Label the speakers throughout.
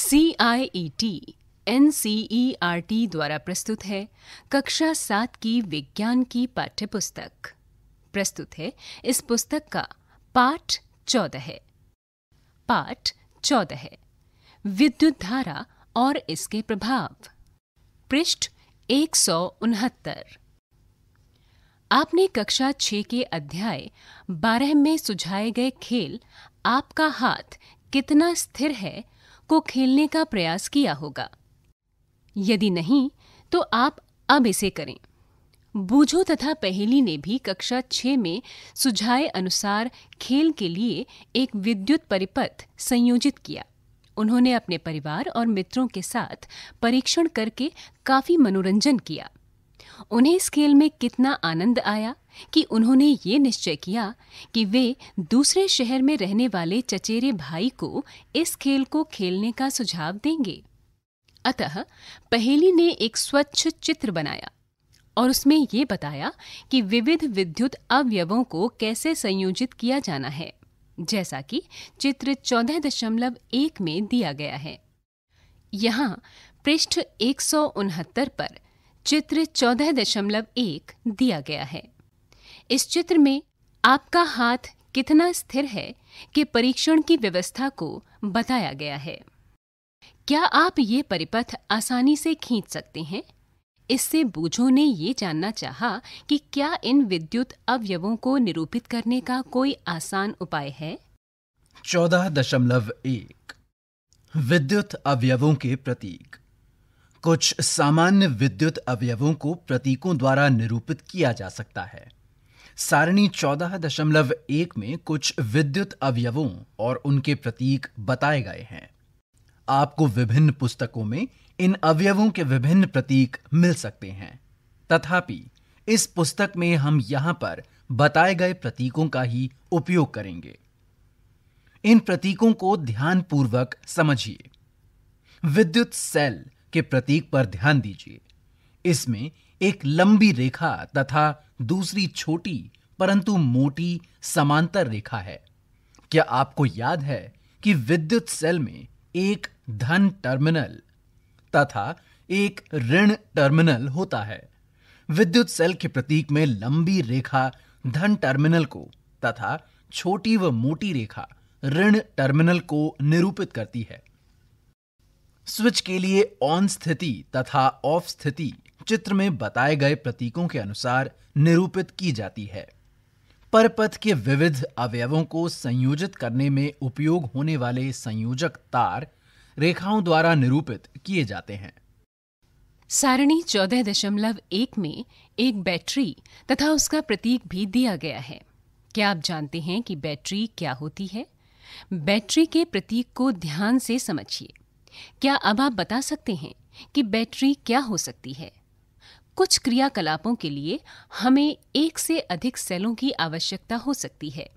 Speaker 1: C I E T N C E R T द्वारा प्रस्तुत है कक्षा सात की विज्ञान की पाठ्य पुस्तक प्रस्तुत है इस पुस्तक का पाठ चौदह है पाठ चौदह है विद्युत धारा और इसके प्रभाव पृष्ठ एक सौ उनहत्तर आपने कक्षा छ के अध्याय बारह में सुझाए गए खेल आपका हाथ कितना स्थिर है को खेलने का प्रयास किया होगा यदि नहीं तो आप अब इसे करें बूझो तथा पहेली ने भी कक्षा छ में सुझाए अनुसार खेल के लिए एक विद्युत परिपथ संयोजित किया उन्होंने अपने परिवार और मित्रों के साथ परीक्षण करके काफी मनोरंजन किया उन्हें इस खेल में कितना आनंद आया कि उन्होंने ये निश्चय किया कि वे दूसरे शहर में रहने वाले चचेरे भाई को इस खेल को खेलने का सुझाव देंगे अतः पहेली ने एक स्वच्छ चित्र बनाया और उसमें ये बताया कि विविध विद्युत अवयवों को कैसे संयोजित किया जाना है जैसा कि चित्र चौदह दशमलव एक में दिया गया है यहाँ पृष्ठ एक पर चित्र चौदह दशमलव एक दिया गया है इस चित्र में आपका हाथ कितना स्थिर है के परीक्षण की व्यवस्था को बताया गया है क्या आप ये परिपथ आसानी से खींच सकते हैं इससे बूझो ने ये जानना चाहा कि क्या इन विद्युत अवयवों को निरूपित करने का कोई आसान उपाय है
Speaker 2: चौदह दशमलव एक विद्युत अवयवों के प्रतीक कुछ सामान्य विद्युत अवयवों को प्रतीकों द्वारा निरूपित किया जा सकता है सारणी चौदह दशमलव एक में कुछ विद्युत अवयवों और उनके प्रतीक बताए गए हैं आपको विभिन्न पुस्तकों में इन अवयवों के विभिन्न प्रतीक मिल सकते हैं तथापि इस पुस्तक में हम यहां पर बताए गए प्रतीकों का ही उपयोग करेंगे इन प्रतीकों को ध्यानपूर्वक समझिए विद्युत सेल के प्रतीक पर ध्यान दीजिए इसमें एक लंबी रेखा तथा दूसरी छोटी परंतु मोटी समांतर रेखा है क्या आपको याद है कि विद्युत सेल में एक धन टर्मिनल तथा एक ऋण टर्मिनल होता है विद्युत सेल के प्रतीक में लंबी रेखा धन टर्मिनल को तथा छोटी व मोटी रेखा ऋण टर्मिनल को निरूपित करती है स्विच के लिए ऑन स्थिति तथा ऑफ स्थिति चित्र में बताए गए प्रतीकों के अनुसार निरूपित की जाती है परपथ के विविध अवयवों को संयोजित करने में उपयोग होने वाले संयोजक तार रेखाओं द्वारा निरूपित किए जाते हैं
Speaker 1: सारणी चौदह दशमलव एक में एक बैटरी तथा उसका प्रतीक भी दिया गया है क्या आप जानते हैं कि बैटरी क्या होती है बैटरी के प्रतीक को ध्यान से समझिए क्या अब आप बता सकते हैं कि बैटरी क्या हो सकती है कुछ क्रियाकलापों के लिए हमें एक से अधिक सेलों की आवश्यकता हो सकती है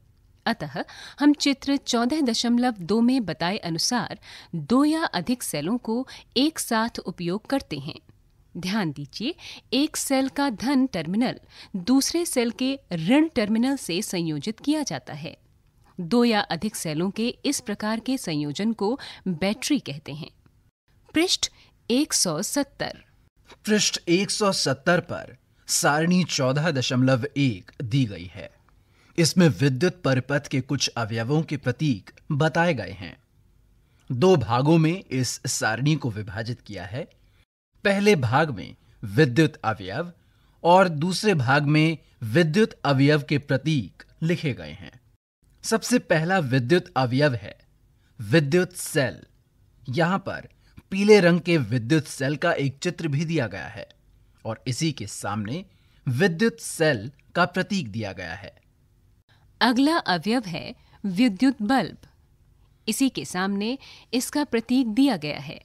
Speaker 1: अतः हम चित्र चौदह दशमलव दो में बताए अनुसार दो या अधिक सेलों को एक साथ उपयोग करते हैं ध्यान दीजिए एक सेल का धन टर्मिनल दूसरे सेल के ऋण टर्मिनल से संयोजित किया जाता है दो या अधिक सेलों के इस प्रकार के संयोजन को बैटरी कहते हैं पृष्ठ 170 पृष्ठ 170
Speaker 2: पर सारणी चौदह दशमलव एक दी गई है इसमें विद्युत परिपथ के कुछ अवयवों के प्रतीक बताए गए हैं दो भागों में इस सारणी को विभाजित किया है पहले भाग में विद्युत अवयव और दूसरे भाग में विद्युत अवयव के प्रतीक लिखे गए हैं सबसे पहला विद्युत अवयव है विद्युत सेल यहां पर पीले रंग के विद्युत सेल का एक चित्र भी दिया गया है और इसी के सामने विद्युत सेल का प्रतीक दिया गया है
Speaker 1: अगला अवयव है विद्युत बल्ब इसी के सामने इसका प्रतीक दिया गया है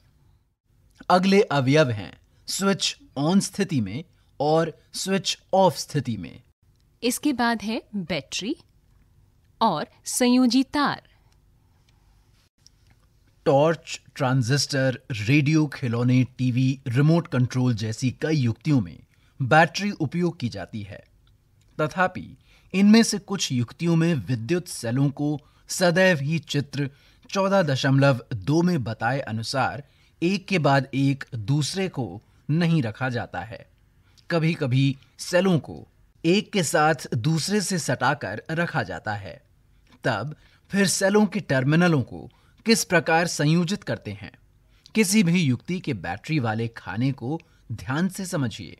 Speaker 2: अगले अवयव हैं स्विच ऑन स्थिति में और स्विच ऑफ स्थिति में
Speaker 1: इसके बाद है बैटरी और संयोजी तार
Speaker 2: टॉर्च ट्रांजिस्टर रेडियो खिलौने टीवी रिमोट कंट्रोल जैसी कई युक्तियों में बैटरी उपयोग की जाती है तथापि इनमें से कुछ युक्तियों में विद्युत सेलों को सदैव ही चित्र दो में बताए अनुसार एक के बाद एक दूसरे को नहीं रखा जाता है कभी कभी सेलों को एक के साथ दूसरे से सटाकर रखा जाता है तब फिर सेलों के टर्मिनलों को किस प्रकार संयोजित करते हैं किसी भी युक्ति के बैटरी वाले खाने को ध्यान से समझिए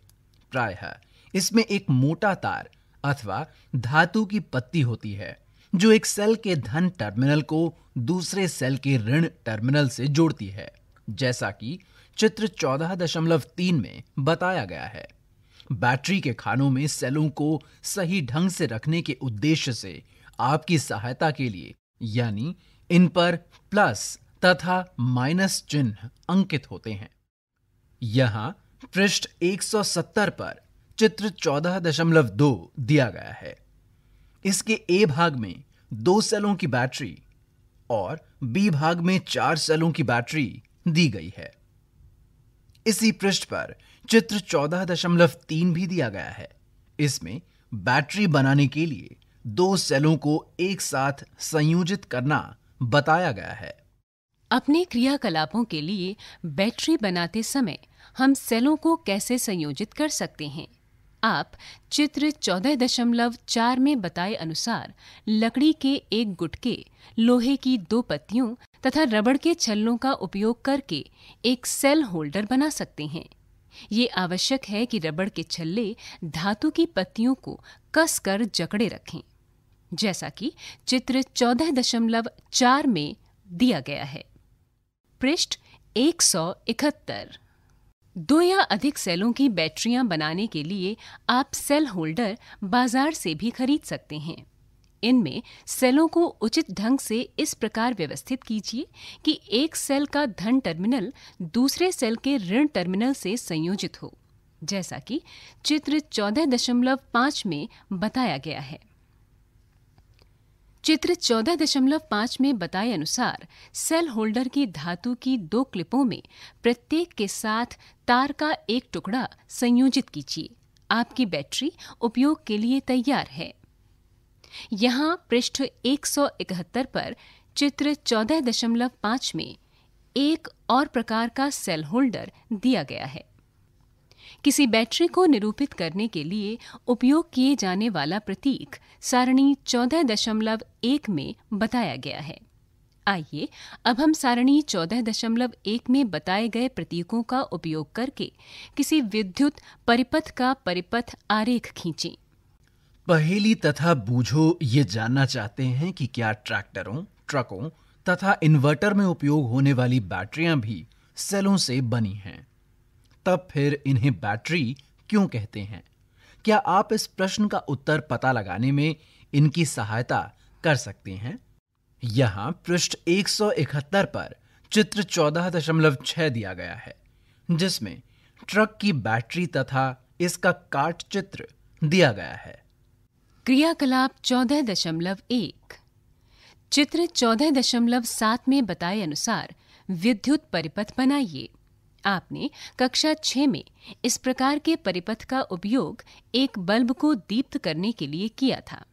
Speaker 2: प्रायः इसमें एक मोटा तार अथवा धातु की पत्ती होती है जो एक सेल के धन टर्मिनल को दूसरे सेल के ऋण टर्मिनल से जोड़ती है जैसा कि चित्र 14.3 में बताया गया है बैटरी के खानों में सेलों को सही ढंग से रखने के उद्देश्य से आपकी सहायता के लिए यानी इन पर प्लस तथा माइनस चिन्ह अंकित होते हैं यहां पृष्ठ 170 पर चित्र 14.2 दिया गया है इसके ए भाग में दो सेलों की बैटरी और बी भाग में चार सेलों की बैटरी दी गई है इसी पृष्ठ पर चित्र 14.3 भी दिया गया है इसमें बैटरी बनाने के लिए दो सेलों को एक साथ संयोजित करना बताया गया है
Speaker 1: अपने क्रियाकलापों के लिए बैटरी बनाते समय हम सेलों को कैसे संयोजित कर सकते हैं आप चित्र चौदह दशमलव चार में बताए अनुसार लकड़ी के एक गुटके लोहे की दो पत्तियों तथा रबड़ के छल्लों का उपयोग करके एक सेल होल्डर बना सकते हैं ये आवश्यक है कि रबड़ के छल्ले धातु की पत्तियों को कसकर जकड़े रखें जैसा कि चित्र 14.4 में दिया गया है पृष्ठ एक सौ इकहत्तर दो या अधिक सेलों की बैटरियां बनाने के लिए आप सेल होल्डर बाजार से भी खरीद सकते हैं इनमें सेलों को उचित ढंग से इस प्रकार व्यवस्थित कीजिए कि एक सेल का धन टर्मिनल दूसरे सेल के ऋण टर्मिनल से संयोजित हो जैसा कि चित्र 14.5 में बताया गया है चित्र 14.5 में बताए अनुसार सेल होल्डर की धातु की दो क्लिपों में प्रत्येक के साथ तार का एक टुकड़ा संयोजित कीजिए आपकी बैटरी उपयोग के लिए तैयार है यहाँ पृष्ठ 171 पर चित्र 14.5 में एक और प्रकार का सेल होल्डर दिया गया है किसी बैटरी को निरूपित करने के लिए उपयोग किए जाने वाला प्रतीक सारणी चौदह दशमलव एक में बताया गया है आइए अब हम सारणी चौदह दशमलव एक में बताए गए प्रतीकों का उपयोग करके किसी विद्युत परिपथ का परिपथ आरेख खींचें
Speaker 2: पहेली तथा बूझो ये जानना चाहते हैं कि क्या ट्रैक्टरों ट्रकों तथा इन्वर्टर में उपयोग होने वाली बैटरियां भी सेलों से बनी हैं तब फिर इन्हें बैटरी क्यों कहते हैं क्या आप इस प्रश्न का उत्तर पता लगाने में इनकी सहायता कर सकते हैं यहाँ पृष्ठ 171 पर चित्र 14.6 दिया गया है जिसमें ट्रक की बैटरी तथा इसका काट चित्र दिया गया है
Speaker 1: क्रियाकलाप 14.1 चित्र 14.7 में बताए अनुसार विद्युत परिपथ बनाइए आपने कक्षा छः में इस प्रकार के परिपथ का उपयोग एक बल्ब को दीप्त करने के लिए किया था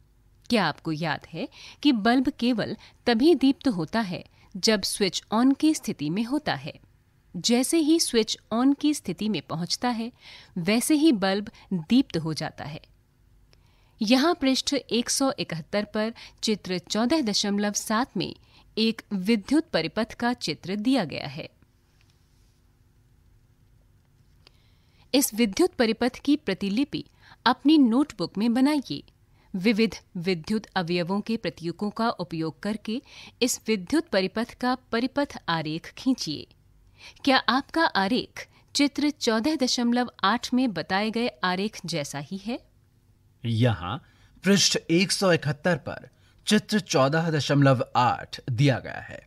Speaker 1: क्या आपको याद है कि बल्ब केवल तभी दीप्त होता है जब स्विच ऑन की स्थिति में होता है जैसे ही स्विच ऑन की स्थिति में पहुंचता है वैसे ही बल्ब दीप्त हो जाता है यहाँ पृष्ठ 171 पर चित्र 14.7 में एक विद्युत परिपथ का चित्र दिया गया है इस विद्युत परिपथ की प्रतिलिपि अपनी नोटबुक में बनाइए विविध विद्युत अवयवों के प्रतीकों का उपयोग करके इस विद्युत परिपथ का परिपथ आरेख खींचिए क्या आपका आरेख चित्र 14.8 में बताए गए आरेख जैसा ही है
Speaker 2: यहाँ पृष्ठ 171 पर चित्र 14.8 दिया गया है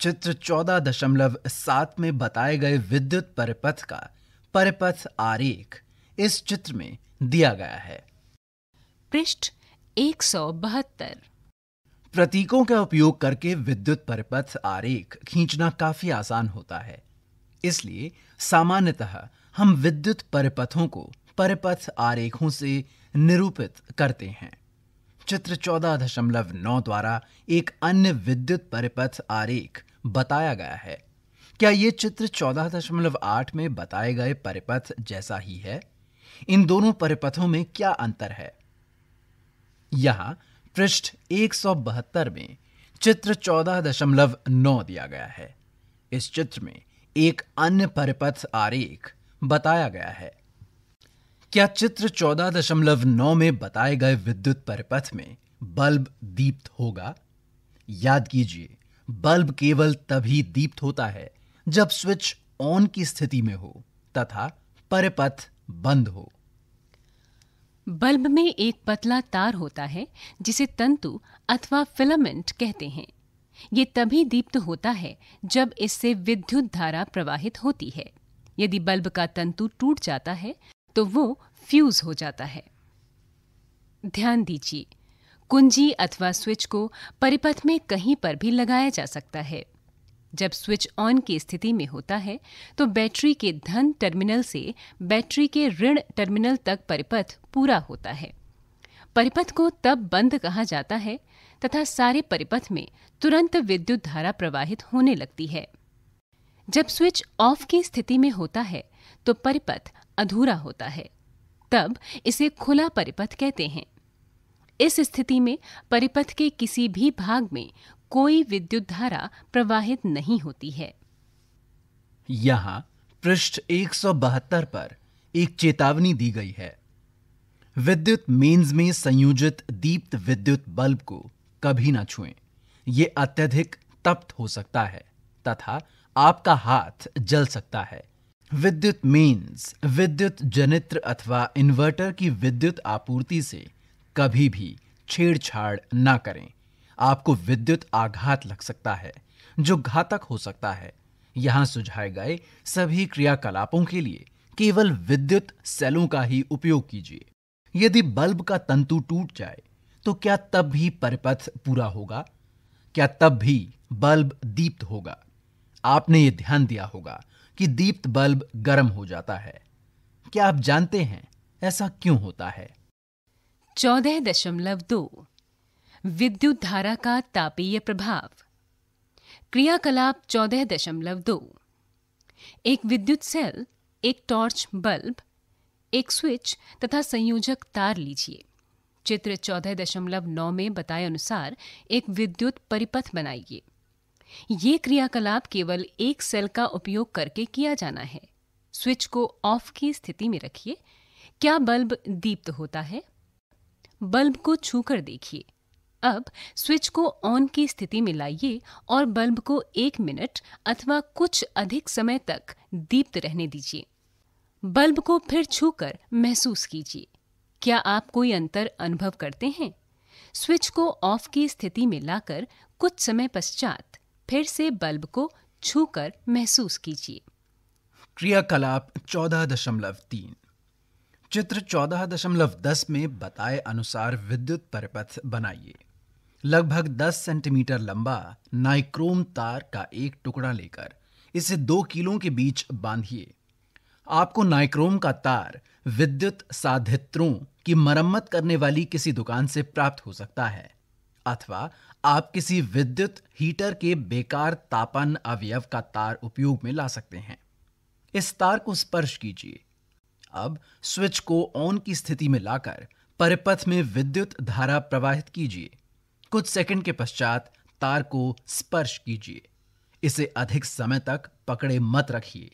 Speaker 2: चित्र 14.7 में बताए गए विद्युत परिपथ का परिपथ आरेख इस चित्र में दिया गया है
Speaker 1: पृष्ठ एक
Speaker 2: प्रतीकों का उपयोग करके विद्युत परिपथ आरेख खींचना काफी आसान होता है इसलिए सामान्यतः हम विद्युत परिपथों को परिपथ आरेखों से निरूपित करते हैं चित्र चौदह दशमलव नौ द्वारा एक अन्य विद्युत परिपथ आरेख बताया गया है क्या ये चित्र चौदह दशमलव आठ में बताए गए परिपथ जैसा ही है इन दोनों परिपथों में क्या अंतर है यहां पृष्ठ बहत्तर में चित्र चौदह दशमलव नौ दिया गया है इस चित्र में एक अन्य परिपथ आरेख बताया गया है क्या चित्र चौदह दशमलव नौ में बताए गए विद्युत परिपथ में बल्ब दीप्त होगा याद कीजिए बल्ब केवल तभी दीप्त होता है जब स्विच ऑन की स्थिति में हो तथा परिपथ बंद हो
Speaker 1: बल्ब में एक पतला तार होता है जिसे तंतु अथवा फिलामेंट कहते हैं ये तभी दीप्त होता है जब इससे विद्युत धारा प्रवाहित होती है यदि बल्ब का तंतु टूट जाता है तो वो फ्यूज हो जाता है ध्यान दीजिए कुंजी अथवा स्विच को परिपथ में कहीं पर भी लगाया जा सकता है जब स्विच ऑन की स्थिति में होता है तो बैटरी के धन टर्मिनल से बैटरी के ऋण टर्मिनल तक परिपथ पूरा होता है परिपथ को तब बंद कहा जाता है तथा सारे परिपथ में तुरंत विद्युत धारा प्रवाहित होने लगती है जब स्विच ऑफ की स्थिति में होता है तो परिपथ अधूरा होता है तब इसे खुला परिपथ कहते हैं इस स्थिति में परिपथ के किसी भी भाग में कोई विद्युत धारा प्रवाहित नहीं होती है
Speaker 2: यहां पृष्ठ एक पर एक चेतावनी दी गई है विद्युत मेंस में संयोजित दीप्त विद्युत बल्ब को कभी ना छुएं। ये अत्यधिक तप्त हो सकता है तथा आपका हाथ जल सकता है विद्युत मेंस विद्युत जनित्र अथवा इन्वर्टर की विद्युत आपूर्ति से कभी भी छेड़छाड़ ना करें आपको विद्युत आघात लग सकता है जो घातक हो सकता है यहां सुझाए गए सभी क्रियाकलापों के लिए केवल विद्युत सेलों का ही उपयोग कीजिए यदि बल्ब का तंतु टूट जाए तो क्या तब भी परिपथ पूरा होगा क्या तब भी बल्ब दीप्त होगा आपने ये ध्यान दिया होगा कि दीप्त बल्ब गर्म हो जाता है क्या आप जानते हैं ऐसा क्यों होता है
Speaker 1: चौदह दशमलव दो विद्युत धारा का तापीय प्रभाव क्रियाकलाप चौदह दशमलव दो एक विद्युत सेल एक टॉर्च बल्ब एक स्विच तथा संयोजक तार लीजिए चित्र चौदह दशमलव नौ में बताए अनुसार एक विद्युत परिपथ बनाइए ये क्रियाकलाप केवल एक सेल का उपयोग करके किया जाना है स्विच को ऑफ की स्थिति में रखिए क्या बल्ब दीप्त होता है बल्ब को छूकर देखिए अब स्विच को ऑन की स्थिति में लाइए और बल्ब को एक मिनट अथवा कुछ अधिक समय तक दीप्त रहने दीजिए बल्ब को फिर छूकर महसूस कीजिए क्या आप कोई अंतर अनुभव करते हैं स्विच को ऑफ की स्थिति में लाकर कुछ समय पश्चात फिर से बल्ब को छूकर महसूस कीजिए
Speaker 2: क्रियाकलाप चौदह दशमलव तीन चित्र चौदह दशमलव दस में बताए अनुसार विद्युत परिपथ बनाइए लगभग 10 सेंटीमीटर लंबा नाइक्रोम तार का एक टुकड़ा लेकर इसे दो किलो के बीच बांधिए आपको नाइक्रोम का तार विद्युत साधित्रों की मरम्मत करने वाली किसी दुकान से प्राप्त हो सकता है अथवा आप किसी विद्युत हीटर के बेकार तापन अवयव का तार उपयोग में ला सकते हैं इस तार को स्पर्श कीजिए अब स्विच को ऑन की स्थिति में लाकर परिपथ में विद्युत धारा प्रवाहित कीजिए कुछ सेकंड के पश्चात तार को स्पर्श कीजिए इसे अधिक समय तक पकड़े मत रखिए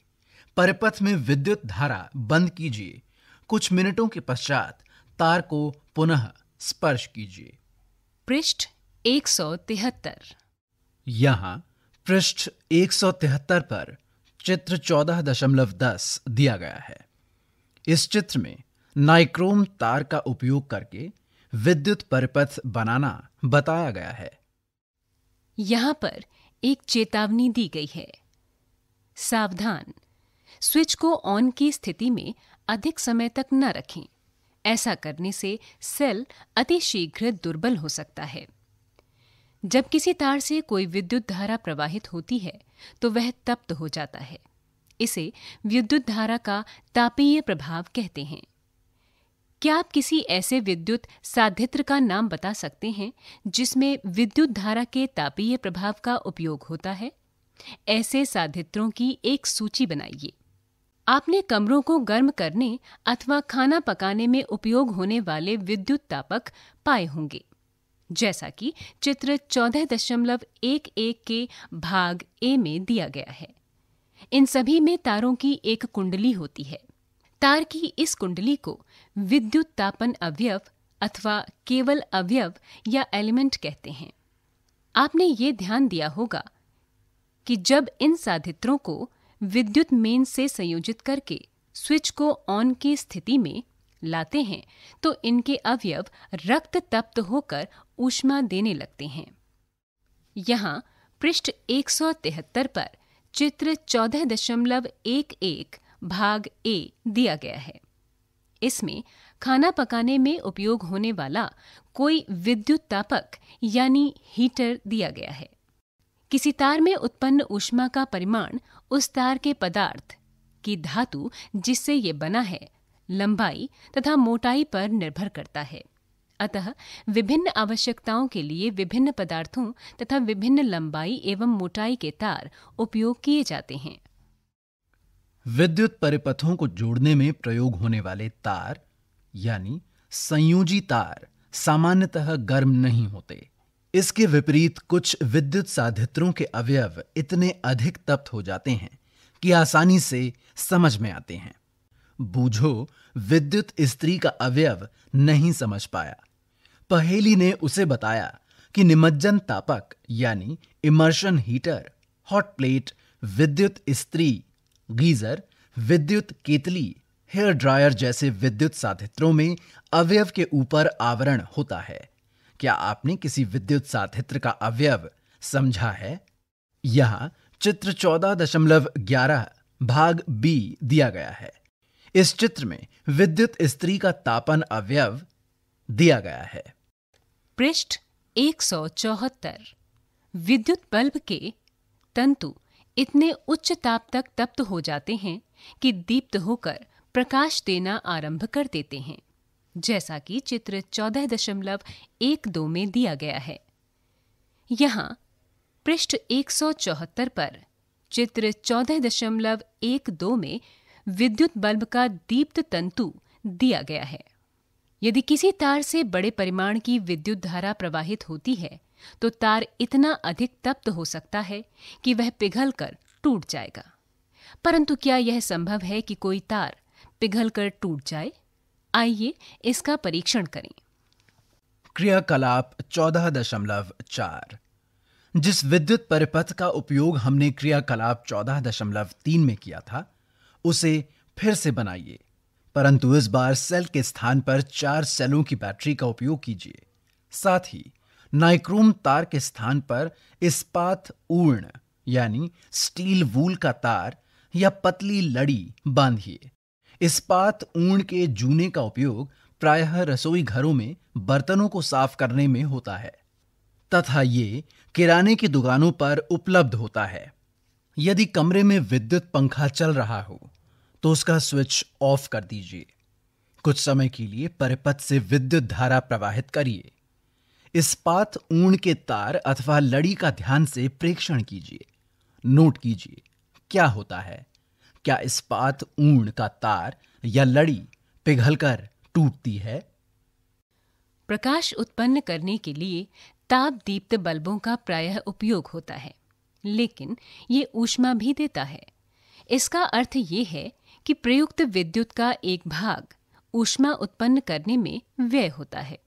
Speaker 2: परिपथ में विद्युत धारा बंद कीजिए कुछ मिनटों के पश्चात तार को पुनः स्पर्श कीजिए
Speaker 1: पृष्ठ एक सौ तिहत्तर
Speaker 2: यहाँ पृष्ठ एक सौ तिहत्तर पर चित्र चौदह दशमलव दस दिया गया है इस चित्र में नाइक्रोम तार का उपयोग करके विद्युत परिपथ बनाना बताया गया है
Speaker 1: यहां पर एक चेतावनी दी गई है सावधान स्विच को ऑन की स्थिति में अधिक समय तक न रखें ऐसा करने से सेल अतिशीघ्र दुर्बल हो सकता है जब किसी तार से कोई विद्युत धारा प्रवाहित होती है तो वह तप्त हो जाता है इसे विद्युत धारा का तापीय प्रभाव कहते हैं क्या आप किसी ऐसे विद्युत साधित्र का नाम बता सकते हैं जिसमें विद्युत धारा के तापीय प्रभाव का उपयोग होता है ऐसे साधित्रों की एक सूची बनाइए आपने कमरों को गर्म करने अथवा खाना पकाने में उपयोग होने वाले विद्युत तापक पाए होंगे जैसा कि चित्र चौदह दशमलव एक एक के भाग ए में दिया गया है इन सभी में तारों की एक कुंडली होती है तार की इस कुंडली को विद्युत तापन अवयव अथवा केवल अवयव या एलिमेंट कहते हैं आपने ये ध्यान दिया होगा कि जब इन साधित्रों को विद्युत मेन से संयोजित करके स्विच को ऑन की स्थिति में लाते हैं तो इनके अवयव रक्त तप्त होकर ऊष्मा देने लगते हैं यहाँ पृष्ठ 173 पर चित्र 14.11 भाग ए दिया गया है इसमें खाना पकाने में उपयोग होने वाला कोई विद्युत तापक यानी हीटर दिया गया है किसी तार में उत्पन्न ऊष्मा का परिमाण उस तार के पदार्थ की धातु जिससे ये बना है लंबाई तथा मोटाई पर निर्भर करता है अतः विभिन्न आवश्यकताओं के लिए विभिन्न पदार्थों तथा विभिन्न लंबाई एवं मोटाई के तार उपयोग किए जाते हैं
Speaker 2: विद्युत परिपथों को जोड़ने में प्रयोग होने वाले तार यानी संयोजी तार सामान्यतः गर्म नहीं होते इसके विपरीत कुछ विद्युत साधित्रों के अवयव इतने अधिक तप्त हो जाते हैं कि आसानी से समझ में आते हैं बूझो विद्युत स्त्री का अवयव नहीं समझ पाया पहेली ने उसे बताया कि निमज्जन तापक यानी इमर्शन हीटर हॉट प्लेट विद्युत स्त्री गीजर विद्युत केतली हेयर ड्रायर जैसे विद्युत साधित्रों में अवयव के ऊपर आवरण होता है क्या आपने किसी विद्युत साधित्र का अवयव समझा है यह चित्र चौदह दशमलव ग्यारह भाग बी दिया गया है इस चित्र में विद्युत स्त्री का तापन अवयव दिया गया है
Speaker 1: पृष्ठ एक सौ चौहत्तर विद्युत बल्ब के तंतु इतने उच्च ताप तक तप्त हो जाते हैं कि दीप्त होकर प्रकाश देना आरंभ कर देते हैं जैसा कि चित्र चौदह दशमलव एक दो में दिया गया है यहाँ पृष्ठ एक सौ चौहत्तर पर चित्र चौदह दशमलव एक दो में विद्युत बल्ब का दीप्त तंतु दिया गया है यदि किसी तार से बड़े परिमाण की विद्युत धारा प्रवाहित होती है तो तार इतना अधिक तप्त हो सकता है कि वह पिघलकर टूट जाएगा परंतु क्या यह संभव है कि कोई तार पिघलकर टूट जाए आइए इसका परीक्षण करें
Speaker 2: क्रियाकलाप चार जिस विद्युत परिपथ का उपयोग हमने क्रियाकलाप चौदह दशमलव तीन में किया था उसे फिर से बनाइए परंतु इस बार सेल के स्थान पर चार सेलों की बैटरी का उपयोग कीजिए साथ ही नाइक्रोम तार के स्थान पर इस्पात ऊर्ण यानी स्टील वूल का तार या पतली लड़ी बांधिए इस्पात ऊर्ण के जूने का उपयोग प्रायः रसोई घरों में बर्तनों को साफ करने में होता है तथा ये किराने की दुकानों पर उपलब्ध होता है यदि कमरे में विद्युत पंखा चल रहा हो तो उसका स्विच ऑफ कर दीजिए कुछ समय के लिए परिपथ से विद्युत धारा प्रवाहित करिए इस्पात ऊन के तार अथवा लड़ी का ध्यान से प्रेक्षण कीजिए नोट कीजिए क्या होता है क्या इस्पात ऊन का तार या लड़ी पिघलकर टूटती है
Speaker 1: प्रकाश उत्पन्न करने के लिए ताप दीप्त बल्बों का प्रायः उपयोग होता है लेकिन ये ऊष्मा भी देता है इसका अर्थ ये है कि प्रयुक्त विद्युत का एक भाग ऊष्मा उत्पन्न करने में व्यय होता है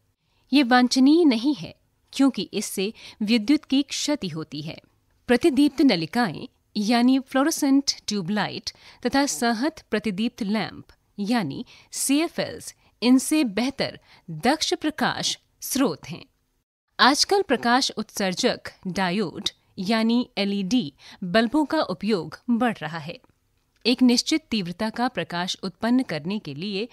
Speaker 1: ये वांछनीय नहीं है क्योंकि इससे विद्युत की क्षति होती है प्रतिदीप्त नलिकाएं यानी फ्लोरोसेंट ट्यूबलाइट तथा सहत प्रतिदीप्त लैंप यानी एल्स इनसे बेहतर दक्ष प्रकाश स्रोत हैं आजकल प्रकाश उत्सर्जक डायोड यानी एलईडी e बल्बों का उपयोग बढ़ रहा है एक निश्चित तीव्रता का प्रकाश उत्पन्न करने के लिए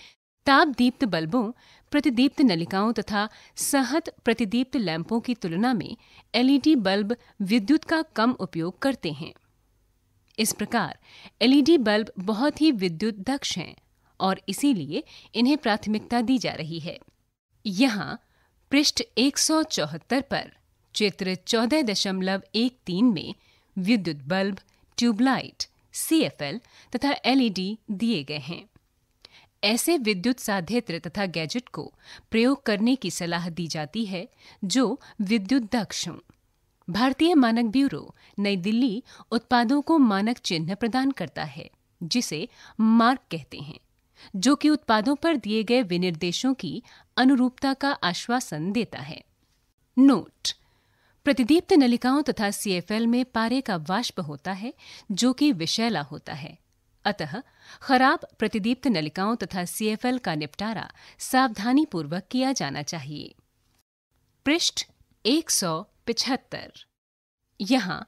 Speaker 1: तापदीप्त बल्बों प्रतिदीप्त नलिकाओं तथा सहत प्रतिदीप्त लैंपों की तुलना में एलईडी बल्ब विद्युत का कम उपयोग करते हैं इस प्रकार एलईडी बल्ब बहुत ही विद्युत दक्ष हैं और इसीलिए इन्हें प्राथमिकता दी जा रही है यहाँ पृष्ठ एक पर चित्र तीन में विद्युत बल्ब ट्यूबलाइट सी तथा एलईडी e दिए गए हैं ऐसे विद्युत साधित्र तथा गैजेट को प्रयोग करने की सलाह दी जाती है जो विद्युत दक्ष हों भारतीय मानक ब्यूरो नई दिल्ली उत्पादों को मानक चिन्ह प्रदान करता है जिसे मार्क कहते हैं जो कि उत्पादों पर दिए गए विनिर्देशों की अनुरूपता का आश्वासन देता है नोट प्रतिदीप्त नलिकाओं तथा सीएफएल में पारे का वाष्प होता है जो कि विषैला होता है अतः खराब प्रतिदीप्त नलिकाओं तथा सीएफएल का निपटारा सावधानी पूर्वक किया जाना चाहिए पृष्ठ एक सौ पिछहत्तर यहाँ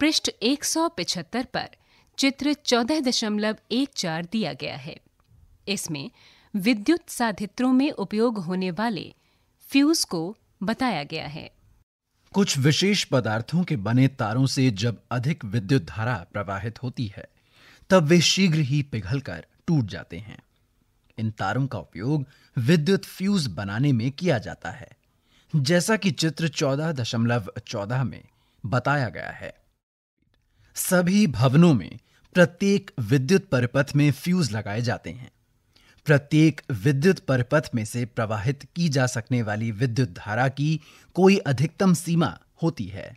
Speaker 1: पृष्ठ एक सौ पिछहत्तर पर चित्र चौदह दशमलव एक चार दिया गया है इसमें विद्युत साधित्रों में उपयोग होने वाले फ्यूज को बताया गया है
Speaker 2: कुछ विशेष पदार्थों के बने तारों से जब अधिक विद्युत धारा प्रवाहित होती है तब वे शीघ्र ही पिघलकर टूट जाते हैं इन तारों का उपयोग विद्युत फ्यूज बनाने में किया जाता है जैसा कि चित्र चौदह दशमलव चौदह में बताया गया है सभी भवनों में प्रत्येक विद्युत परिपथ में फ्यूज लगाए जाते हैं प्रत्येक विद्युत परिपथ में से प्रवाहित की जा सकने वाली विद्युत धारा की कोई अधिकतम सीमा होती है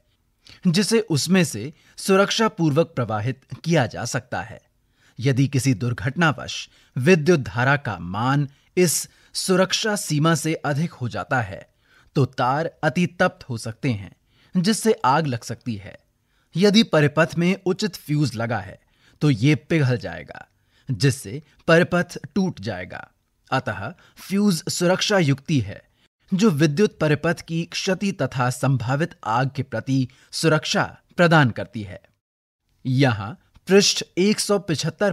Speaker 2: जिसे उसमें से सुरक्षा पूर्वक प्रवाहित किया जा सकता है यदि किसी दुर्घटनावश विद्युत धारा का मान इस सुरक्षा सीमा से अधिक हो जाता है तो तार अति तप्त हो सकते हैं जिससे आग लग सकती है यदि परिपथ में उचित फ्यूज लगा है तो यह पिघल जाएगा जिससे परिपथ टूट जाएगा अतः फ्यूज सुरक्षा युक्ति है जो विद्युत परिपथ की क्षति तथा संभावित आग के प्रति सुरक्षा प्रदान करती है यहां पृष्ठ एक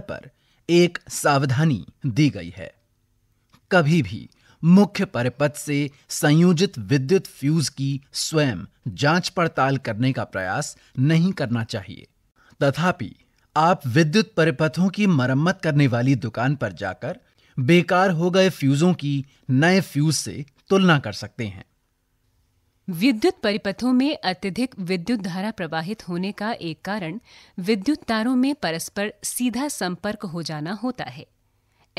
Speaker 2: पर एक सावधानी दी गई है कभी भी मुख्य परिपथ से संयोजित विद्युत फ्यूज की स्वयं जांच पड़ताल करने का प्रयास नहीं करना चाहिए तथापि आप विद्युत परिपथों की मरम्मत करने वाली दुकान पर जाकर बेकार हो गए फ्यूजों की नए फ्यूज से तुलना कर सकते हैं
Speaker 1: विद्युत परिपथों में अत्यधिक विद्युत धारा प्रवाहित होने का एक कारण विद्युत तारों में परस्पर सीधा संपर्क हो जाना होता है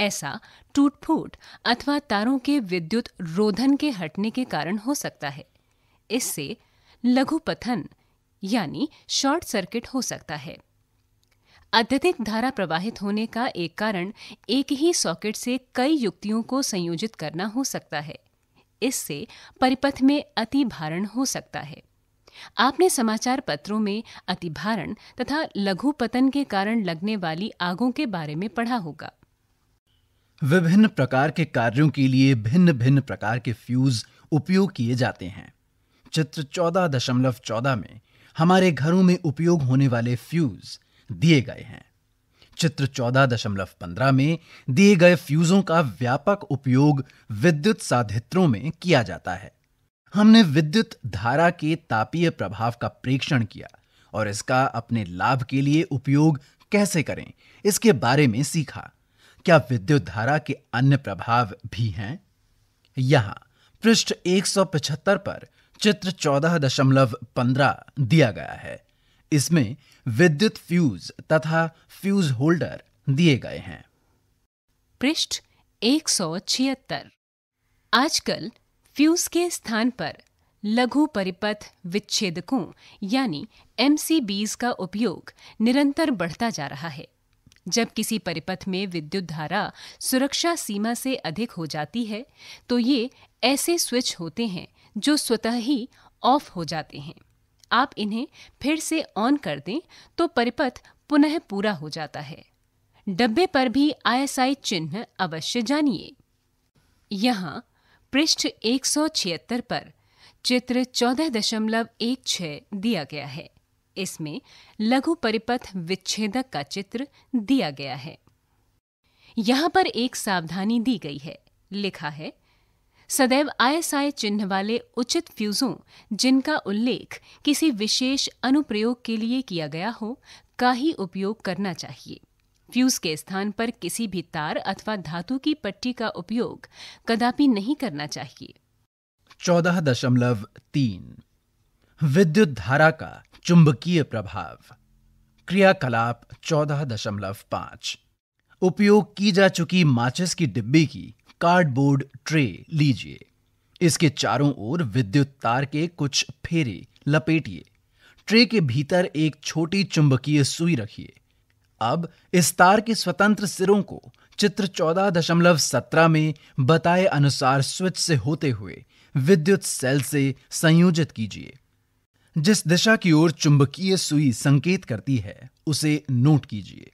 Speaker 1: ऐसा टूट फूट अथवा तारों के विद्युत रोधन के हटने के कारण हो सकता है इससे लघुपथन यानी शॉर्ट सर्किट हो सकता है अत्यधिक धारा प्रवाहित होने का एक कारण एक ही सॉकेट से कई युक्तियों को संयोजित करना हो सकता है इससे परिपथ में अति भारण हो सकता है आपने समाचार पत्रों में अतिभारण तथा लघु पतन के कारण लगने वाली आगों के बारे में पढ़ा होगा
Speaker 2: विभिन्न प्रकार के कार्यों के लिए भिन्न भिन्न प्रकार के फ्यूज उपयोग किए जाते हैं चित्र चौदह दशमलव चौदह में हमारे घरों में उपयोग होने वाले फ्यूज दिए गए हैं चित्र 14.15 में दिए गए फ्यूजों का व्यापक उपयोग विद्युत साधित्रों में किया जाता है हमने विद्युत धारा के तापीय प्रभाव का प्रेक्षण किया और इसका अपने लाभ के लिए उपयोग कैसे करें इसके बारे में सीखा क्या विद्युत धारा के अन्य प्रभाव भी हैं यहां पृष्ठ 175 पर चित्र 14.15 दिया गया है इसमें विद्युत फ्यूज तथा फ्यूज होल्डर दिए गए हैं
Speaker 1: पृष्ठ एक सौ छिहत्तर आजकल फ्यूज के स्थान पर लघु परिपथ विच्छेदकों यानी एम का उपयोग निरंतर बढ़ता जा रहा है जब किसी परिपथ में विद्युत धारा सुरक्षा सीमा से अधिक हो जाती है तो ये ऐसे स्विच होते हैं जो स्वतः ही ऑफ हो जाते हैं आप इन्हें फिर से ऑन कर दें तो परिपथ पुनः पूरा हो जाता है डब्बे पर भी आईएसआई चिन्ह अवश्य जानिए यहाँ पृष्ठ 176 पर चित्र 14.16 दिया गया है इसमें लघु परिपथ विच्छेदक का चित्र दिया गया है यहाँ पर एक सावधानी दी गई है लिखा है सदैव आईएसआई चिन्ह वाले उचित फ्यूज़ों जिनका उल्लेख किसी विशेष अनुप्रयोग के लिए किया गया हो का ही उपयोग करना चाहिए फ्यूज के स्थान पर किसी भी तार अथवा धातु की पट्टी का उपयोग कदापि नहीं करना चाहिए
Speaker 2: चौदह दशमलव तीन विद्युत धारा का चुंबकीय प्रभाव क्रियाकलाप चौदह दशमलव पांच उपयोग की जा चुकी माचिस की डिब्बी की कार्डबोर्ड ट्रे लीजिए इसके चारों ओर विद्युत तार के कुछ फेरे लपेटिए ट्रे के भीतर एक छोटी चुंबकीय सुई रखिए अब इस तार के स्वतंत्र सिरों को चित्र चौदह दशमलव सत्रह में बताए अनुसार स्विच से होते हुए विद्युत सेल से संयोजित कीजिए जिस दिशा की ओर चुंबकीय सुई संकेत करती है उसे नोट कीजिए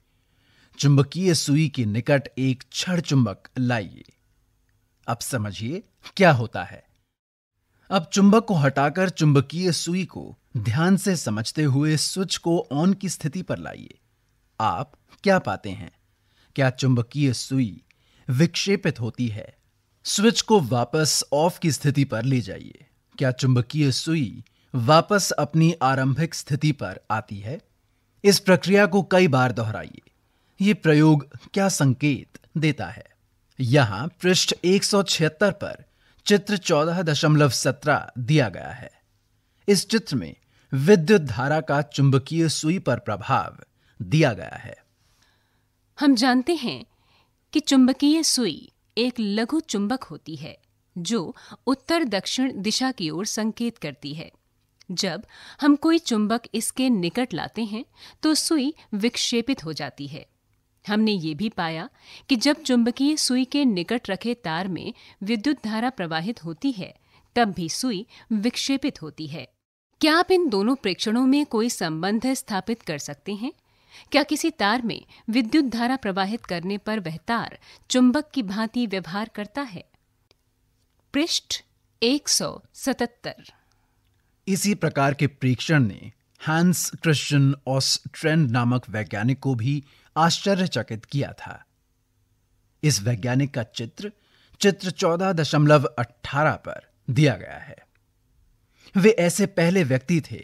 Speaker 2: चुंबकीय सुई के निकट एक छड़ चुंबक लाइए अब समझिए क्या होता है अब चुंबक को हटाकर चुंबकीय सुई को ध्यान से समझते हुए स्विच को ऑन की स्थिति पर लाइए आप क्या पाते हैं क्या चुंबकीय सुई विक्षेपित होती है स्विच को वापस ऑफ की स्थिति पर ले जाइए क्या चुंबकीय सुई वापस अपनी आरंभिक स्थिति पर आती है इस प्रक्रिया को कई बार दोहराइए ये प्रयोग क्या संकेत देता है यहाँ पृष्ठ 176 पर चित्र 14.17 दिया गया है इस चित्र में विद्युत धारा का चुंबकीय सुई पर प्रभाव दिया गया है
Speaker 1: हम जानते हैं कि चुंबकीय सुई एक लघु चुंबक होती है जो उत्तर दक्षिण दिशा की ओर संकेत करती है जब हम कोई चुंबक इसके निकट लाते हैं तो सुई विक्षेपित हो जाती है हमने ये भी पाया कि जब चुंबकीय सुई के निकट रखे तार में विद्युत धारा प्रवाहित होती है तब भी सुई विक्षेपित होती है क्या आप इन दोनों प्रेक्षणों में कोई संबंध स्थापित कर सकते हैं क्या किसी तार में विद्युत धारा प्रवाहित करने पर वह तार चुंबक की भांति व्यवहार करता है पृष्ठ 177
Speaker 2: इसी प्रकार के प्रेक्षण ने हैंस क्रिश्चियन ऑस्ट्रेंड नामक वैज्ञानिक को भी आश्चर्यचकित किया था इस वैज्ञानिक का चित्र चित्र चौदह दशमलव अट्ठारह पर दिया गया है वे ऐसे पहले व्यक्ति थे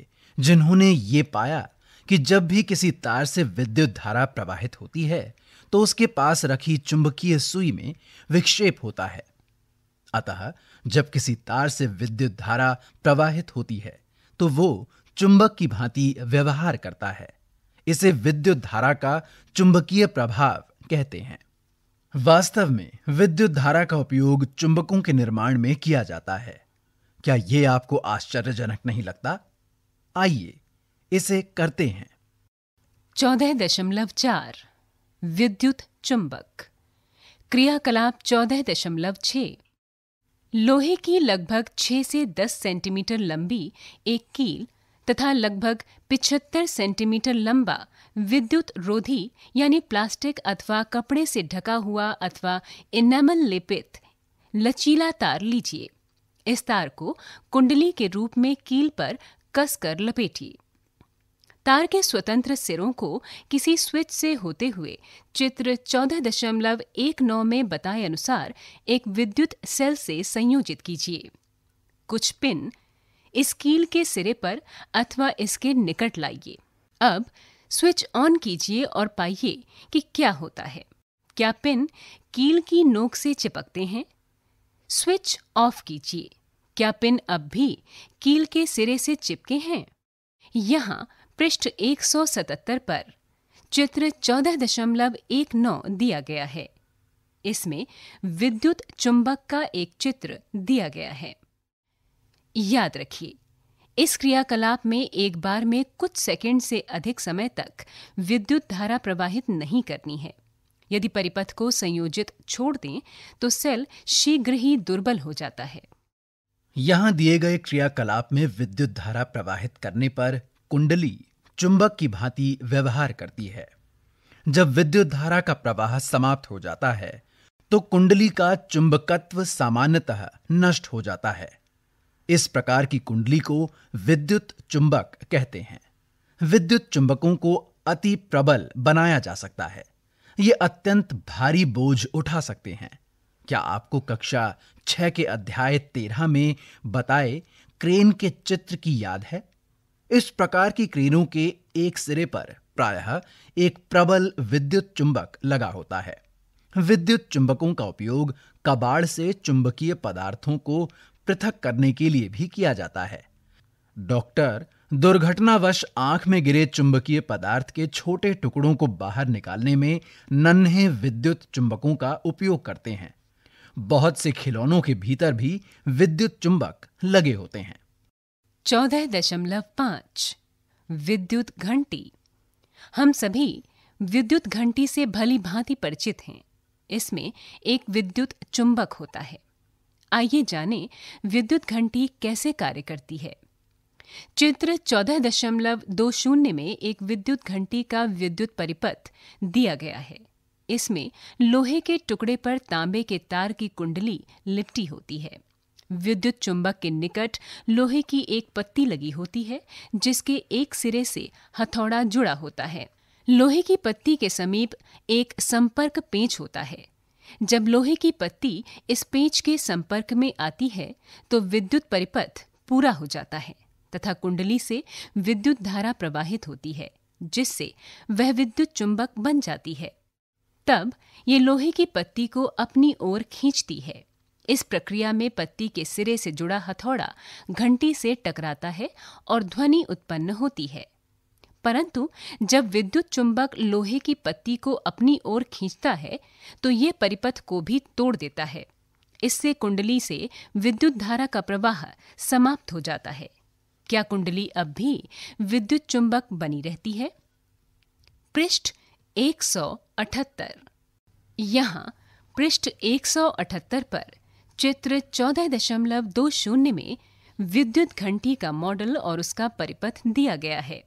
Speaker 2: जिन्होंने ये पाया कि जब भी किसी तार से विद्युत धारा प्रवाहित होती है तो उसके पास रखी चुंबकीय सुई में विक्षेप होता है अतः जब किसी तार से विद्युत धारा प्रवाहित होती है तो वो चुंबक की भांति व्यवहार करता है इसे विद्युत धारा का चुंबकीय प्रभाव कहते हैं वास्तव में विद्युत धारा का उपयोग चुंबकों के निर्माण में किया जाता है क्या यह आपको आश्चर्यजनक नहीं लगता आइए इसे करते हैं
Speaker 1: चौदह दशमलव चार विद्युत चुंबक क्रियाकलाप चौदह दशमलव छ लोहे की लगभग 6 से 10 सेंटीमीटर लंबी एक कील तथा लगभग 75 सेंटीमीटर लंबा विद्युत रोधी यानी प्लास्टिक अथवा कपड़े से ढका हुआ अथवा इनेमल लेपित लचीला तार लीजिए इस तार को कुंडली के रूप में कील पर कसकर लपेटिए तार के स्वतंत्र सिरों को किसी स्विच से होते हुए चित्र चौदह दशमलव एक नौ में बताए अनुसार एक विद्युत सेल से संयोजित कीजिए कुछ पिन इस कील के सिरे पर अथवा इसके निकट लाइए अब स्विच ऑन कीजिए और पाइए कि क्या होता है क्या पिन कील की नोक से चिपकते हैं स्विच ऑफ कीजिए क्या पिन अब भी कील के सिरे से चिपके हैं यहाँ पृष्ठ 177 पर चित्र 14.19 दिया गया है इसमें विद्युत चुंबक का एक चित्र दिया गया है याद रखिए इस क्रियाकलाप में एक बार में कुछ सेकंड से अधिक समय तक विद्युत धारा प्रवाहित नहीं करनी है यदि परिपथ को संयोजित छोड़ दें तो सेल शीघ्र ही दुर्बल हो जाता है
Speaker 2: यहां दिए गए क्रियाकलाप में विद्युत धारा प्रवाहित करने पर कुंडली चुंबक की भांति व्यवहार करती है जब विद्युत धारा का प्रवाह समाप्त हो जाता है तो कुंडली का चुंबकत्व सामान्यतः नष्ट हो जाता है इस प्रकार की कुंडली को विद्युत चुंबक कहते हैं विद्युत चुंबकों को अति प्रबल बनाया जा सकता है ये अत्यंत भारी बोझ उठा सकते हैं क्या आपको कक्षा छह के अध्याय तेरह में बताए क्रेन के चित्र की याद है इस प्रकार की क्रेनों के एक सिरे पर प्रायः एक प्रबल विद्युत चुंबक लगा होता है विद्युत चुंबकों का उपयोग कबाड़ से चुंबकीय पदार्थों को पृथक करने के लिए भी किया जाता है डॉक्टर दुर्घटनावश आंख में गिरे चुंबकीय पदार्थ के छोटे टुकड़ों को बाहर निकालने में नन्हे विद्युत चुंबकों का उपयोग करते हैं बहुत से खिलौनों के भीतर भी विद्युत चुंबक लगे होते हैं
Speaker 1: चौदह दशमलव पांच विद्युत घंटी हम सभी विद्युत घंटी से भली भांति परिचित हैं इसमें एक विद्युत चुंबक होता है आइए जानें विद्युत घंटी कैसे कार्य करती है चित्र चौदह दशमलव दो शून्य में एक विद्युत घंटी का विद्युत परिपथ दिया गया है इसमें लोहे के टुकड़े पर तांबे के तार की कुंडली लिपटी होती है विद्युत चुंबक के निकट लोहे की एक पत्ती लगी होती है जिसके एक सिरे से हथौड़ा जुड़ा होता है लोहे की पत्ती के समीप एक संपर्क पेंच होता है जब लोहे की पत्ती इस पेच के संपर्क में आती है तो विद्युत परिपथ पूरा हो जाता है तथा कुंडली से विद्युत धारा प्रवाहित होती है जिससे वह विद्युत चुंबक बन जाती है तब ये लोहे की पत्ती को अपनी ओर खींचती है इस प्रक्रिया में पत्ती के सिरे से जुड़ा हथौड़ा घंटी से टकराता है और ध्वनि उत्पन्न होती है परंतु जब विद्युत चुंबक लोहे की पत्ती को अपनी ओर खींचता है तो ये परिपथ को भी तोड़ देता है इससे कुंडली से विद्युत धारा का प्रवाह समाप्त हो जाता है क्या कुंडली अब भी विद्युत चुंबक बनी रहती है पृष्ठ 178 यहाँ पृष्ठ 178 पर चित्र 14.20 में विद्युत घंटी का मॉडल और उसका परिपथ दिया गया है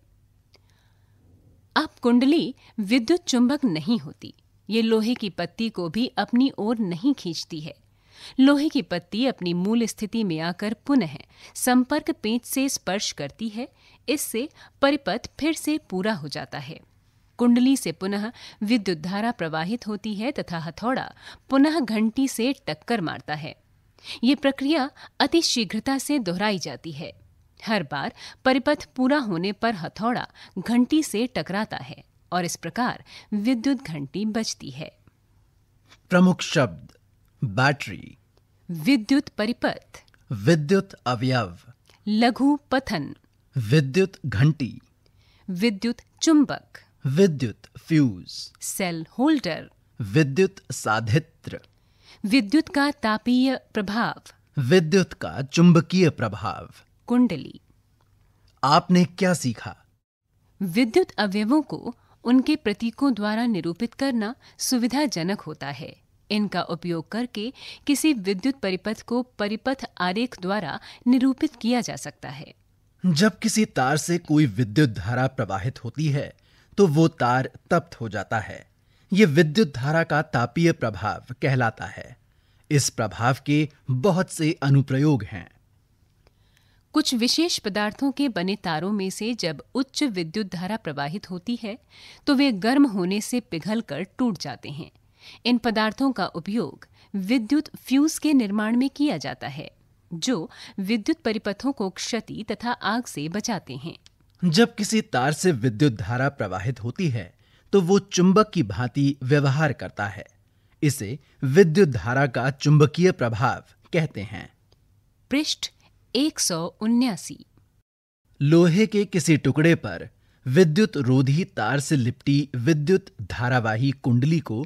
Speaker 1: अब कुंडली विद्युत चुंबक नहीं होती ये लोहे की पत्ती को भी अपनी ओर नहीं खींचती है लोहे की पत्ती अपनी मूल स्थिति में आकर पुनः संपर्क पेंच से स्पर्श करती है इससे परिपथ फिर से पूरा हो जाता है कुंडली से पुनः विद्युत धारा प्रवाहित होती है तथा हथौड़ा पुनः घंटी से टक्कर मारता है ये प्रक्रिया अति शीघ्रता से दोहराई जाती है हर बार परिपथ पूरा होने पर हथौड़ा घंटी से टकराता है और इस प्रकार विद्युत घंटी बचती है
Speaker 2: प्रमुख शब्द बैटरी
Speaker 1: विद्युत परिपथ
Speaker 2: विद्युत अवयव
Speaker 1: लघु पथन
Speaker 2: विद्युत घंटी
Speaker 1: विद्युत चुंबक
Speaker 2: विद्युत फ्यूज
Speaker 1: सेल होल्डर
Speaker 2: विद्युत साधित्र
Speaker 1: विद्युत का तापीय प्रभाव
Speaker 2: विद्युत का चुंबकीय प्रभाव कुंडली आपने क्या सीखा
Speaker 1: विद्युत अवयवों को उनके प्रतीकों द्वारा निरूपित करना सुविधाजनक होता है इनका उपयोग करके किसी विद्युत परिपथ को परिपथ आरेख द्वारा निरूपित किया जा सकता है
Speaker 2: जब किसी तार से कोई विद्युत धारा प्रवाहित होती है तो वो तार तप्त हो जाता है ये विद्युत धारा का तापीय प्रभाव कहलाता है इस प्रभाव के बहुत से अनुप्रयोग हैं
Speaker 1: कुछ विशेष पदार्थों के बने तारों में से जब उच्च विद्युत धारा प्रवाहित होती है तो वे गर्म होने से पिघलकर टूट जाते हैं इन पदार्थों का उपयोग विद्युत फ्यूज के निर्माण में किया जाता है जो विद्युत परिपथों को क्षति तथा आग से बचाते हैं
Speaker 2: जब किसी तार से विद्युत धारा प्रवाहित होती है तो वो चुंबक की भांति व्यवहार करता है इसे विद्युत धारा का चुंबकीय प्रभाव
Speaker 1: कहते हैं पृष्ठ एक सौ उन्यासी
Speaker 2: लोहे के किसी टुकड़े पर विद्युत रोधी तार से लिपटी विद्युत धारावाही कुंडली को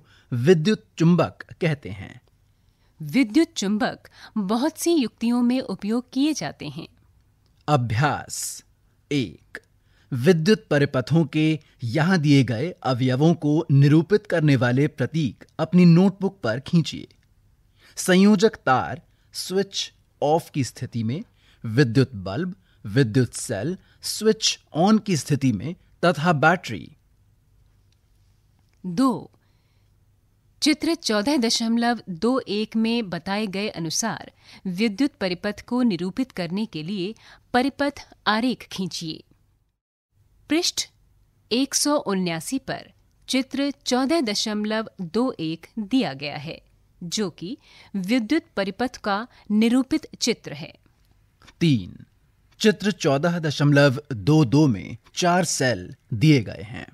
Speaker 2: विद्युत चुंबक कहते हैं
Speaker 1: विद्युत चुंबक बहुत सी युक्तियों में उपयोग किए जाते हैं
Speaker 2: अभ्यास एक विद्युत परिपथों के यहाँ दिए गए अवयवों को निरूपित करने वाले प्रतीक अपनी नोटबुक पर खींचिए संयोजक तार स्विच ऑफ की स्थिति में विद्युत बल्ब विद्युत सेल स्विच ऑन की स्थिति में तथा बैटरी
Speaker 1: दो चित्र चौदह दशमलव दो एक में बताए गए अनुसार विद्युत परिपथ को निरूपित करने के लिए परिपथ आरेख खींचिए पृष्ठ एक पर चित्र चौदह दशमलव दो एक दिया गया है जो कि विद्युत परिपथ का निरूपित चित्र है
Speaker 2: तीन चित्र चौदह दशमलव दो दो में चार सेल दिए गए हैं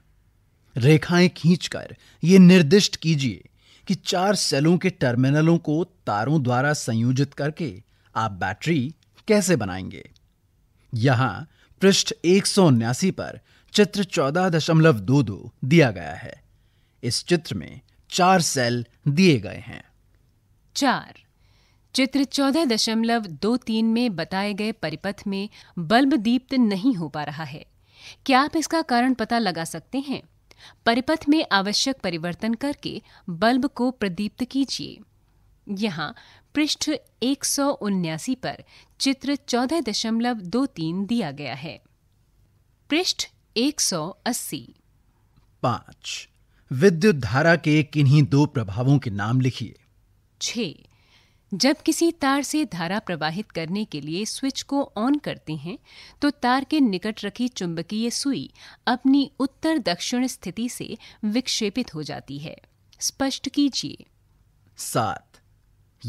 Speaker 2: रेखाएं खींचकर ये निर्दिष्ट कीजिए कि चार सेलों के टर्मिनलों को तारों द्वारा संयोजित करके आप बैटरी कैसे बनाएंगे यहां पृष्ठ एक पर चित्र चौदह दशमलव दो दो दिया गया है इस चित्र में चार सेल दिए गए हैं
Speaker 1: चार चित्र चौदह दशमलव दो तीन में बताए गए परिपथ में बल्ब दीप्त नहीं हो पा रहा है क्या आप इसका कारण पता लगा सकते हैं परिपथ में आवश्यक परिवर्तन करके बल्ब को प्रदीप्त कीजिए यहाँ पृष्ठ एक पर चित्र चौदह दशमलव दो तीन दिया गया है पृष्ठ एक सौ अस्सी पांच
Speaker 2: विद्युत धारा के किन्हीं दो प्रभावों के नाम लिखिए
Speaker 1: छ जब किसी तार से धारा प्रवाहित करने के लिए स्विच को ऑन करते हैं तो तार के निकट रखी चुंबकीय सुई अपनी उत्तर दक्षिण स्थिति से विक्षेपित हो जाती है स्पष्ट कीजिए
Speaker 2: सात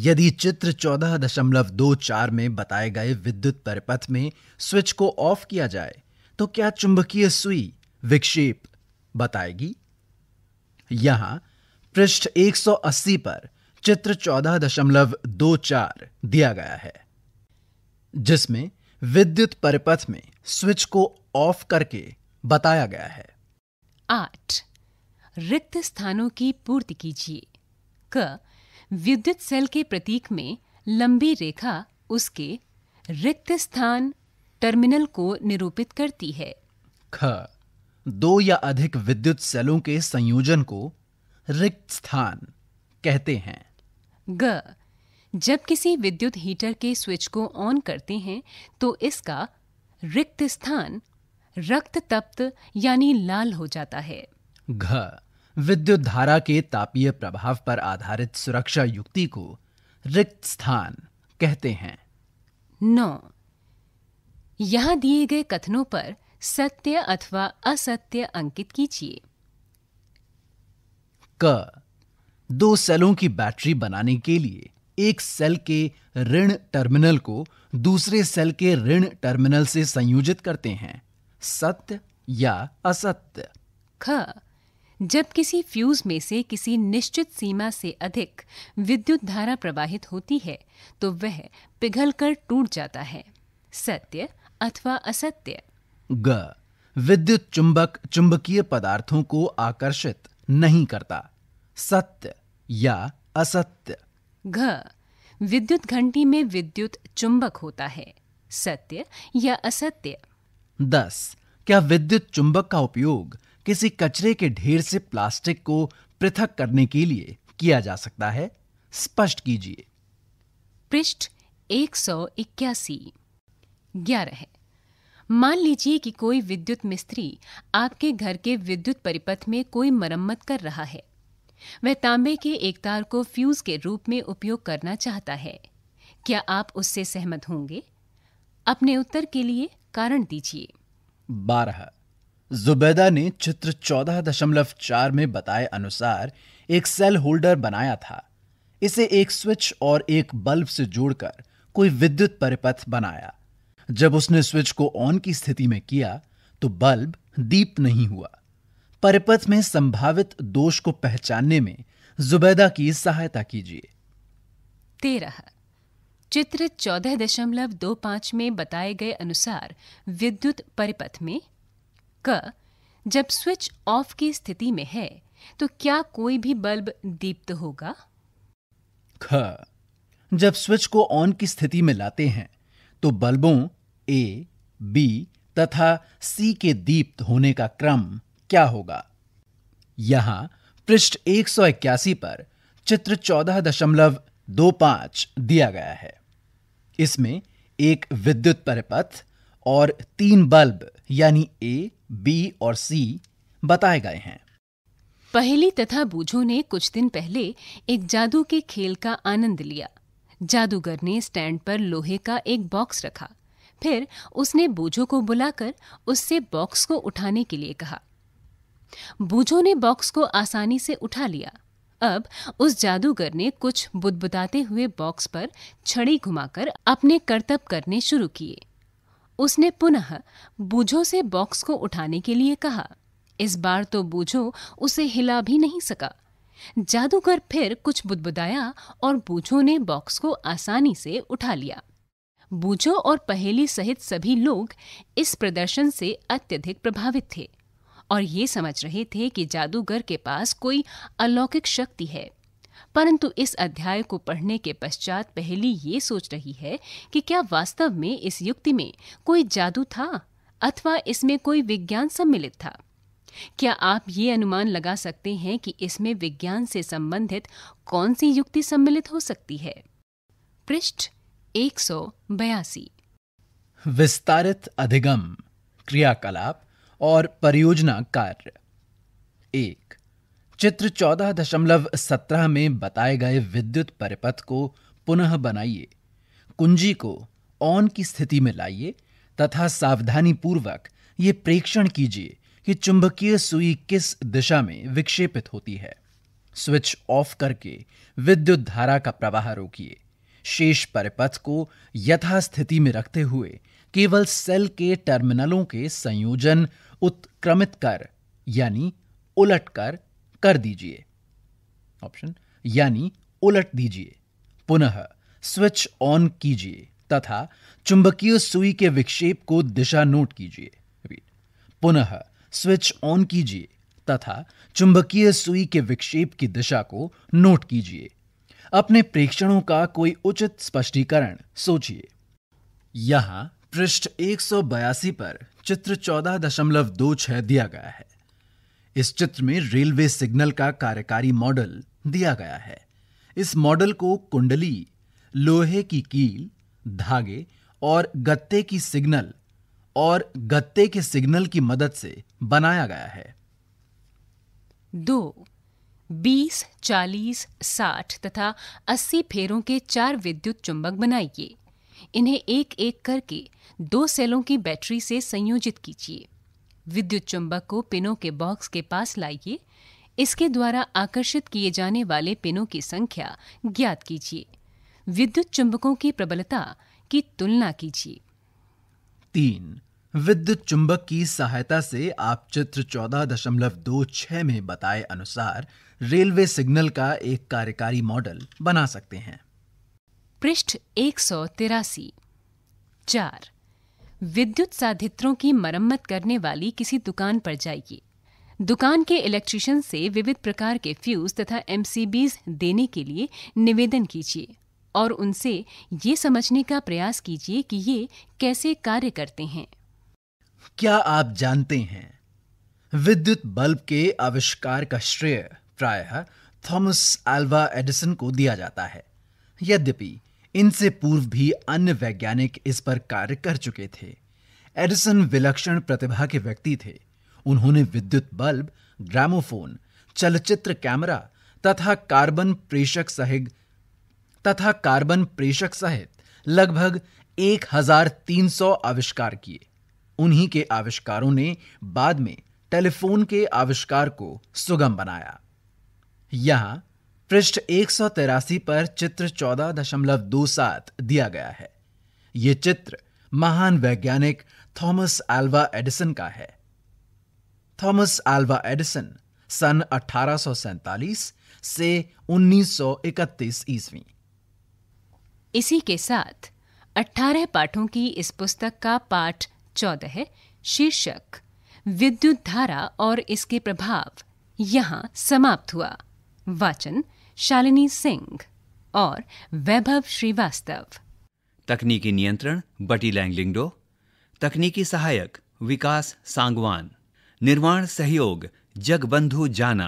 Speaker 2: यदि चित्र चौदह दशमलव दो चार में बताए गए विद्युत परिपथ में स्विच को ऑफ किया जाए तो क्या चुंबकीय सुई विक्षेप बताएगी यहां पृष्ठ 180 पर चित्र चौदह दशमलव दो चार दिया गया है जिसमें विद्युत परिपथ में स्विच को ऑफ करके बताया गया है
Speaker 1: आठ रिक्त स्थानों की पूर्ति कीजिए क विद्युत सेल के प्रतीक में लंबी रेखा उसके रिक्त स्थान टर्मिनल को निरूपित करती है
Speaker 2: ख दो या अधिक विद्युत सेलों के संयोजन को रिक्त स्थान कहते हैं
Speaker 1: ग जब किसी विद्युत हीटर के स्विच को ऑन करते हैं तो इसका रिक्त स्थान रक्त तप्त यानी लाल हो जाता है
Speaker 2: घ विद्युत धारा के तापीय प्रभाव पर आधारित सुरक्षा युक्ति को रिक्त स्थान कहते हैं
Speaker 1: नौ यहां दिए गए कथनों पर सत्य अथवा असत्य अंकित कीजिए
Speaker 2: क दो सेलों की बैटरी बनाने के लिए एक सेल के ऋण टर्मिनल को दूसरे सेल के ऋण टर्मिनल से संयोजित करते हैं सत्य या
Speaker 1: असत्य ख जब किसी फ्यूज में से किसी निश्चित सीमा से अधिक विद्युत धारा प्रवाहित होती है तो वह पिघलकर टूट जाता है सत्य अथवा असत्य
Speaker 2: ग विद्युत चुंबक चुंबकीय पदार्थों को आकर्षित नहीं करता सत्य या असत्य
Speaker 1: घ विद्युत घंटी में विद्युत चुंबक होता है सत्य या असत्य
Speaker 2: दस क्या विद्युत चुंबक का उपयोग किसी कचरे के ढेर से प्लास्टिक को पृथक करने के लिए किया जा सकता है स्पष्ट कीजिए
Speaker 1: पृष्ठ एक सौ इक्यासी ग्यारह मान लीजिए कि कोई विद्युत मिस्त्री आपके घर के विद्युत परिपथ में कोई मरम्मत कर रहा है वह तांबे के एक तार को फ्यूज के रूप में उपयोग करना चाहता है क्या आप उससे सहमत होंगे अपने उत्तर के लिए कारण दीजिए
Speaker 2: बारह जुबैदा ने चित्र चौदह दशमलव चार में बताए अनुसार एक सेल होल्डर बनाया था इसे एक स्विच और एक बल्ब से जोड़कर कोई विद्युत परिपथ बनाया जब उसने स्विच को ऑन की स्थिति में किया तो बल्ब दीप नहीं हुआ परिपथ में संभावित दोष को पहचानने में जुबैदा की सहायता कीजिए
Speaker 1: तेरह चित्र चौदह दशमलव दो पांच में बताए गए अनुसार विद्युत परिपथ में क जब स्विच ऑफ की स्थिति में है तो क्या कोई भी बल्ब दीप्त होगा
Speaker 2: ख जब स्विच को ऑन की स्थिति में लाते हैं तो बल्बों ए बी तथा सी के दीप्त होने का क्रम क्या होगा यहां पृष्ठ 181 पर चित्र पांच दिया गया है इसमें एक विद्युत परिपथ और तीन बल्ब यानी ए बी और सी बताए गए हैं
Speaker 1: पहली तथा बूझो ने कुछ दिन पहले एक जादू के खेल का आनंद लिया जादूगर ने स्टैंड पर लोहे का एक बॉक्स रखा फिर उसने बूझो को बुलाकर उससे बॉक्स को उठाने के लिए कहा बूझो ने बॉक्स को आसानी से उठा लिया अब उस जादूगर ने कुछ बुदबुदाते हुए बॉक्स पर छड़ी घुमाकर अपने करतब करने शुरू किए उसने पुनः बूझो से बॉक्स को उठाने के लिए कहा इस बार तो बूझो उसे हिला भी नहीं सका जादूगर फिर कुछ बुदबुदाया और बूझो ने बॉक्स को आसानी से उठा लिया बूझो और पहेली सहित सभी लोग इस प्रदर्शन से अत्यधिक प्रभावित थे और ये समझ रहे थे कि जादूगर के पास कोई अलौकिक शक्ति है परंतु इस अध्याय को पढ़ने के पश्चात पहली ये सोच रही है कि क्या वास्तव में इस युक्ति में कोई जादू था अथवा इसमें कोई विज्ञान सम्मिलित था क्या आप ये अनुमान लगा सकते हैं कि इसमें विज्ञान से संबंधित कौन सी युक्ति सम्मिलित हो सकती है पृष्ठ एक
Speaker 2: विस्तारित अधिगम क्रियाकलाप और परियोजना कार्य एक चित्र चौदह दशमलव सत्रह में बताए गए विद्युत परिपथ को पुनः बनाइए कुंजी को ऑन की स्थिति में लाइए तथा सावधानी पूर्वक ये प्रेक्षण कीजिए कि चुंबकीय सुई किस दिशा में विक्षेपित होती है स्विच ऑफ करके विद्युत धारा का प्रवाह रोकिए शेष परिपथ को यथास्थिति में रखते हुए केवल सेल के टर्मिनलों के संयोजन उत्क्रमित कर यानी उलट कर कर दीजिए ऑप्शन यानी उलट दीजिए पुनः स्विच ऑन कीजिए तथा चुंबकीय सुई के विक्षेप को दिशा नोट कीजिए पुनः स्विच ऑन कीजिए तथा चुंबकीय सुई के विक्षेप की दिशा को नोट कीजिए अपने प्रेक्षणों का कोई उचित स्पष्टीकरण सोचिए यहां पृष्ठ एक पर चित्र चौदह दशमलव दो छह दिया गया है इस चित्र में रेलवे सिग्नल का कार्यकारी मॉडल दिया गया है इस मॉडल को कुंडली लोहे की कील धागे और गत्ते की सिग्नल और गत्ते के सिग्नल की मदद से बनाया गया है
Speaker 1: दो बीस चालीस साठ तथा अस्सी फेरों के चार विद्युत चुंबक बनाइए इन्हें एक एक करके दो सेलों की बैटरी से संयोजित कीजिए विद्युत चुंबक को पिनों के बॉक्स के पास लाइए इसके द्वारा आकर्षित किए जाने वाले पिनों की संख्या ज्ञात कीजिए विद्युत चुंबकों की प्रबलता की तुलना कीजिए
Speaker 2: तीन विद्युत चुंबक की सहायता से आप चित्र चौदह दशमलव दो छह में बताए अनुसार रेलवे सिग्नल का एक कार्यकारी मॉडल बना सकते हैं
Speaker 1: पृष्ठ एक सौ तिरासी चार विद्युत साधित्रों की मरम्मत करने वाली किसी दुकान पर जाइए दुकान के इलेक्ट्रिशियन से विविध प्रकार के फ्यूज तथा एमसीबीज देने के लिए निवेदन कीजिए और उनसे ये समझने का प्रयास कीजिए कि ये कैसे कार्य करते हैं क्या
Speaker 2: आप जानते हैं विद्युत बल्ब के आविष्कार का श्रेय प्रायः थॉमस एल्वा एडिसन को दिया जाता है यद्यपि इनसे पूर्व भी अन्य वैज्ञानिक इस पर कार्य कर चुके थे एडिसन विलक्षण प्रतिभा के व्यक्ति थे उन्होंने विद्युत बल्ब ग्रामोफोन चलचित्र कैमरा तथा कार्बन प्रेषक सहित तथा कार्बन प्रेषक सहित लगभग 1300 आविष्कार किए उन्हीं के आविष्कारों ने बाद में टेलीफोन के आविष्कार को सुगम बनाया यहां पृष्ठ एक पर चित्र चौदह दशमलव दो सात दिया गया है ये चित्र महान वैज्ञानिक थॉमस एल्वा एडिसन का है थॉमस एल्वा एडिसन सन अठारह से 1931 ईस्वी
Speaker 1: इसी के साथ 18 पाठों की इस पुस्तक का पाठ 14 है शीर्षक विद्युत धारा और इसके प्रभाव यहाँ समाप्त हुआ वाचन शालिनी सिंह और वैभव श्रीवास्तव
Speaker 2: तकनीकी नियंत्रण बटी लैंगलिंगडो तकनीकी सहायक विकास सांगवान निर्माण सहयोग जगबंधु जाना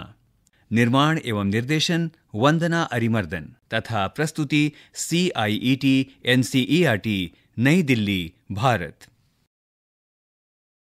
Speaker 2: निर्माण एवं निर्देशन वंदना अरिमर्दन तथा प्रस्तुति C I E T N C E R T नई दिल्ली भारत